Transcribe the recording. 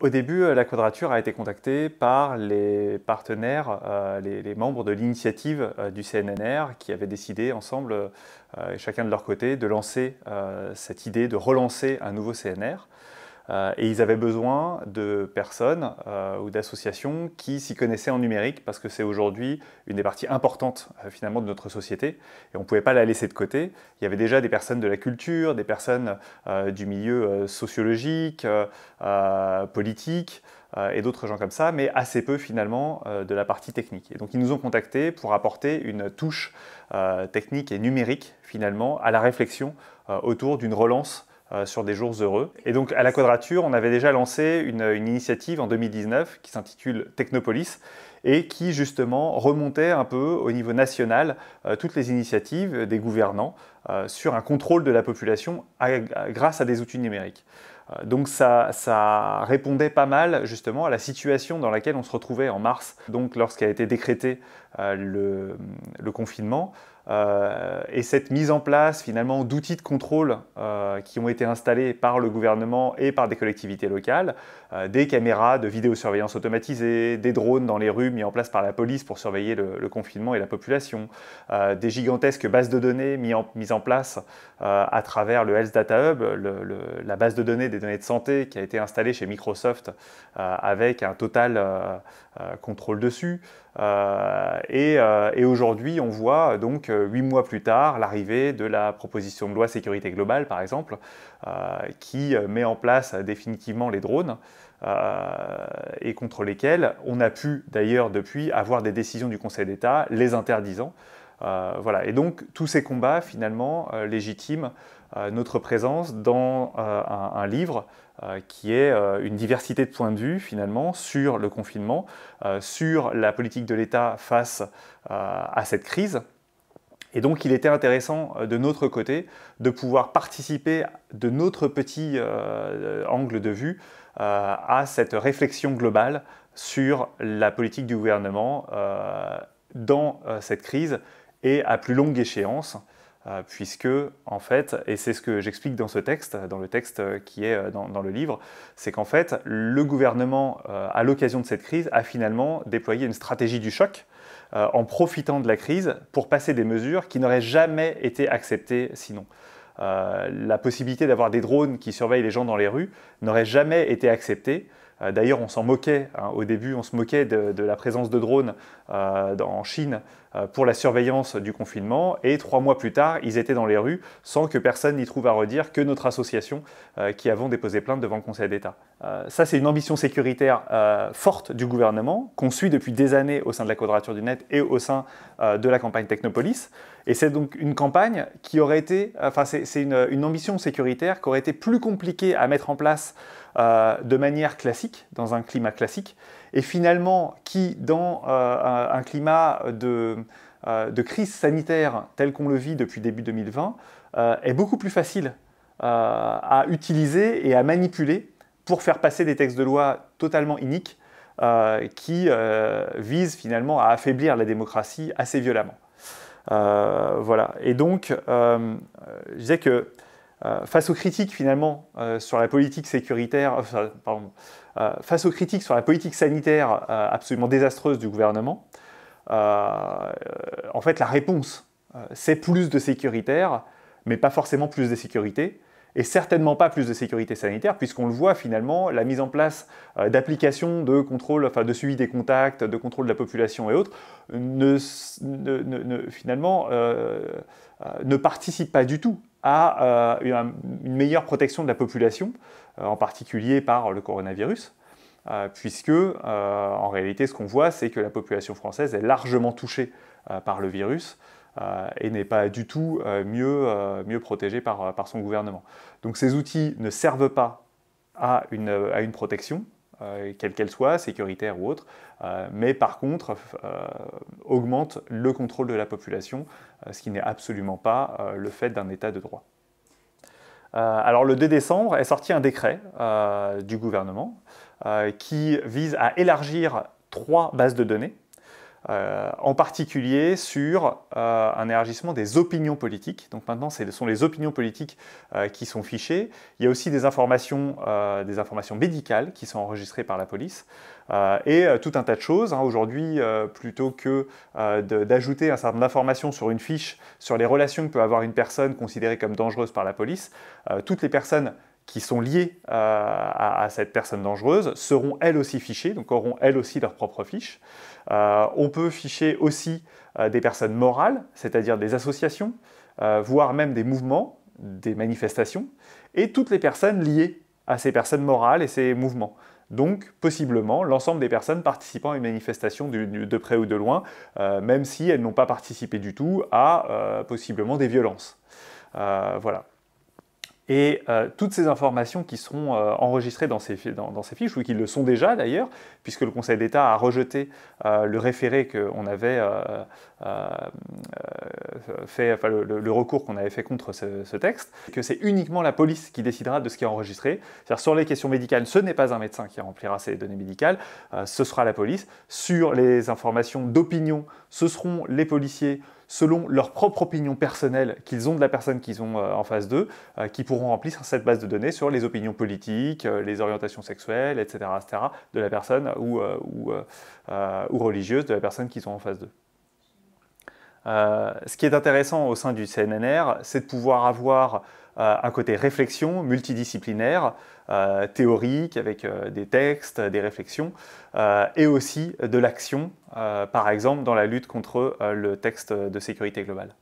Au début, euh, la Quadrature a été contactée par les partenaires, euh, les, membres de l'initiative euh, du CNNR qui avaient décidé ensemble, chacun de leur côté, de lancer cette idée de relancer un nouveau CNR. Euh, et ils avaient besoin de personnes euh, ou d'associations qui s'y connaissaient en numérique parce que c'est aujourd'hui une des parties importantes euh, finalement de notre société et on ne pouvait pas la laisser de côté. Il y avait déjà des personnes de la culture, des personnes du milieu sociologique, politique et d'autres gens comme ça, mais assez peu finalement de la partie technique. Et donc ils nous ont contactés pour apporter une touche technique et numérique finalement à la réflexion autour d'une relance euh, sur des jours heureux. Et donc à la Quadrature, on avait déjà lancé une, initiative en 2019 qui s'intitule Technopolis et qui justement remontait un peu au niveau national euh, toutes les initiatives des gouvernants euh, sur un contrôle de la population grâce à des outils numériques. donc ça, répondait pas mal justement à la situation dans laquelle on se retrouvait en mars, donc lorsqu'a été décrété le, confinement. Euh, et cette mise en place finalement d'outils de contrôle euh, qui ont été installés par le gouvernement et par des collectivités locales, euh, des caméras de vidéosurveillance automatisées, des drones dans les rues mis en place par la police pour surveiller le, confinement et la population, des gigantesques bases de données mises en, place à travers le Health Data Hub, la base de données des données de santé qui a été installée chez Microsoft avec un total contrôle dessus. Euh, euh, et, aujourd'hui, on voit euh, donc huit mois plus tard l'arrivée de la proposition de loi sécurité globale, par exemple, qui met en place définitivement les drones et contre lesquels on a pu d'ailleurs depuis avoir des décisions du Conseil d'État les interdisant. Euh, voilà. Et donc tous ces combats finalement euh, légitiment euh, notre présence dans un, livre qui est une diversité de points de vue finalement sur le confinement, sur la politique de l'État face à cette crise. Et donc il était intéressant de notre côté de pouvoir participer de notre petit angle de vue à cette réflexion globale sur la politique du gouvernement dans cette crise et à plus longue échéance, euh, puisque en fait, et c'est ce que j'explique dans ce texte, dans le texte euh, qui est euh, dans, le livre, c'est qu'en fait, le gouvernement, à l'occasion de cette crise, a finalement déployé une stratégie du choc en profitant de la crise pour passer des mesures qui n'auraient jamais été acceptées sinon. la possibilité d'avoir des drones qui surveillent les gens dans les rues n'aurait jamais été acceptée. D'ailleurs, on s'en moquait. Hein. Au début, on se moquait de, la présence de drones en Chine euh, pour la surveillance du confinement et trois mois plus tard, ils étaient dans les rues sans que personne n'y trouve à redire que notre association euh, qui avons déposé plainte devant le Conseil d'État. Euh, ça, c'est une ambition sécuritaire forte du gouvernement qu'on suit depuis des années au sein de la Quadrature du Net et au sein de la campagne Technopolis. Et c'est donc une campagne qui aurait été, enfin, c'est une, ambition sécuritaire qui aurait été plus compliquée à mettre en place de manière classique, dans un climat classique, et finalement qui, dans euh, un, climat euh, de, crise sanitaire tel qu'on le vit depuis début 2020, euh, est beaucoup plus facile à utiliser et à manipuler pour faire passer des textes de loi totalement iniques qui visent finalement à affaiblir la démocratie assez violemment. voilà. Et donc, je disais que euh, face aux critiques finalement euh, sur la politique sécuritaire, euh, face aux critiques sur la politique sanitaire absolument désastreuse du gouvernement, en fait la réponse c'est plus de sécuritaire, mais pas forcément plus de sécurité. Et certainement pas plus de sécurité sanitaire, puisqu'on le voit finalement, la mise en place d'applications de contrôle, enfin de suivi des contacts, de contrôle de la population et autres, ne, ne, finalement ne participe pas du tout à euh, une meilleure protection de la population, euh, en particulier par le coronavirus, euh, puisque en réalité ce qu'on voit c'est que la population française est largement touchée par le virus et n'est pas du tout mieux, protégée par, son gouvernement. Donc ces outils ne servent pas à une protection, euh, quelle qu'elle soit, sécuritaire ou autre, euh, mais par contre euh, augmente le contrôle de la population, ce qui n'est absolument pas le fait d'un état de droit. alors le 2 décembre est sorti un décret du gouvernement qui vise à élargir trois bases de données euh, en particulier sur euh, un élargissement des opinions politiques. Donc maintenant, ce sont les opinions politiques euh, qui sont fichées. Il y a aussi des informations, des informations médicales qui sont enregistrées par la police et tout un tas de choses. Hein. Aujourd'hui, plutôt que d'ajouter un certain nombre d'informations sur une fiche sur les relations que peut avoir une personne considérée comme dangereuse par la police, toutes les personnes qui sont liées à, cette personne dangereuse seront elles aussi fichées, donc auront elles aussi leurs propres fiches. Euh, on peut ficher aussi euh, des personnes morales, c'est-à-dire des associations, euh, voire même des mouvements, des manifestations, et toutes les personnes liées à ces personnes morales et ces mouvements. Donc, possiblement, l'ensemble des personnes participant à une manifestation de près ou de loin, même si elles n'ont pas participé du tout à possiblement des violences. voilà. Et euh, toutes ces informations qui seront euh, enregistrées dans ces, fiches, ou qui le sont déjà d'ailleurs, puisque le Conseil d'État a rejeté euh, le référé qu'on avait fait, le, recours qu'on avait fait contre ce, ce texte, que c'est uniquement la police qui décidera de ce qui est enregistré. cest sur les questions médicales, ce n'est pas un médecin qui remplira ces données médicales, ce sera la police. Sur les informations d'opinion, ce seront les policiers selon leur propre opinion personnelle qu'ils ont de la personne qu'ils ont euh, en face d'eux, euh, qui pourront remplir cette base de données sur les opinions politiques, euh, les orientations sexuelles, etc., de la personne ou, religieuse de la personne qu'ils ont en face d'eux. ce qui est intéressant au sein du CNNR, c'est de pouvoir avoir euh, un côté réflexion multidisciplinaire, euh, théorique, avec euh, des textes, des réflexions, et aussi de l'action, par exemple dans la lutte contre le texte de sécurité globale.